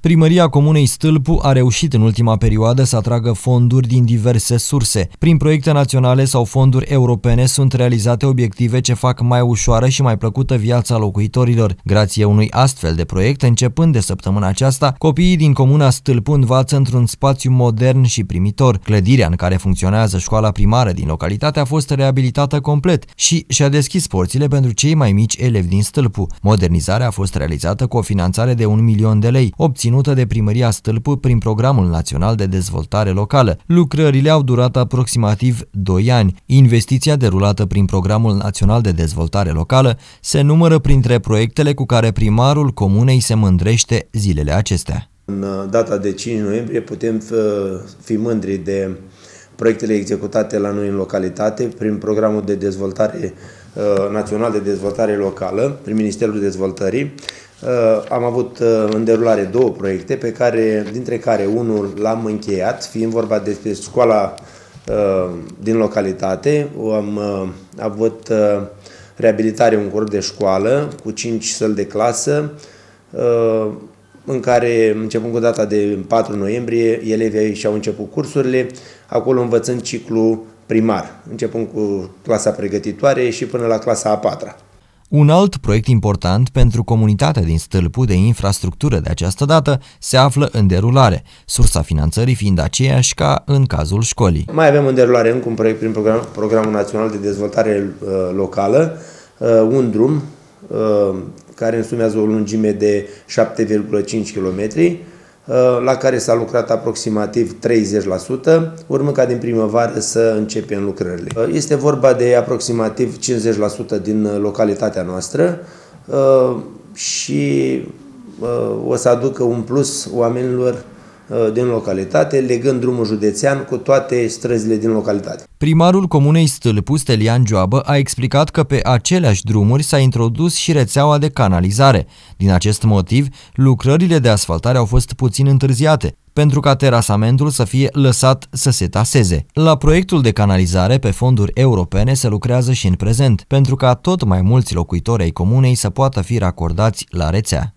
Primăria Comunei Stâlpu a reușit în ultima perioadă să atragă fonduri din diverse surse. Prin proiecte naționale sau fonduri europene sunt realizate obiective ce fac mai ușoară și mai plăcută viața locuitorilor. Grație unui astfel de proiect, începând de săptămâna aceasta, copiii din Comuna Stâlpu învață într-un spațiu modern și primitor. Clădirea în care funcționează școala primară din localitate a fost reabilitată complet și și-a deschis porțile pentru cei mai mici elevi din Stâlpu. Modernizarea a fost realizată cu o finanțare de 1 milion de lei, obținut susținută de primăria Stâlpu prin Programul Național de Dezvoltare Locală. Lucrările au durat aproximativ 2 ani. Investiția derulată prin Programul Național de Dezvoltare Locală se numără printre proiectele cu care primarul comunei se mândrește zilele acestea. În uh, data de 5 noiembrie putem uh, fi mândri de proiectele executate la noi în localitate prin programul de dezvoltare uh, național de dezvoltare locală prin Ministerul Dezvoltării. Uh, am avut uh, în derulare două proiecte, pe care, dintre care unul l-am încheiat, fiind vorba despre școala din localitate. Am avut reabilitare un corp de școală cu 5 săli de clasă, în care, începând cu data de 4 noiembrie, elevii și-au început cursurile, acolo învățând ciclu primar, începând cu clasa pregătitoare și până la clasa a patra. Un alt proiect important pentru comunitatea din stâlpul de infrastructură de această dată se află în derulare, sursa finanțării fiind aceeași ca în cazul școlii. Mai avem în derulare încă un proiect prin program, Programul Național de Dezvoltare uh, Locală, uh, un drum uh, care însumează o lungime de 7,5 km, uh, la care s-a lucrat aproximativ 30%, urmând ca din primăvară să începem lucrările. Uh, este vorba de aproximativ 50% din localitatea noastră uh, și o să aducă un plus oamenilor Uh, din localitate, legând drumul județean cu toate străzile din localitate. Primarul Comunei Stâlpu, Stelian Joabă, a explicat că pe aceleași drumuri s-a introdus și rețeaua de canalizare. Din acest motiv, lucrările de asfaltare au fost puțin întârziate pentru ca terasamentul să fie lăsat să se taseze. La proiectul de canalizare pe fonduri europene se lucrează și în prezent, pentru ca tot mai mulți locuitori ai comunei să poată fi racordați la rețea.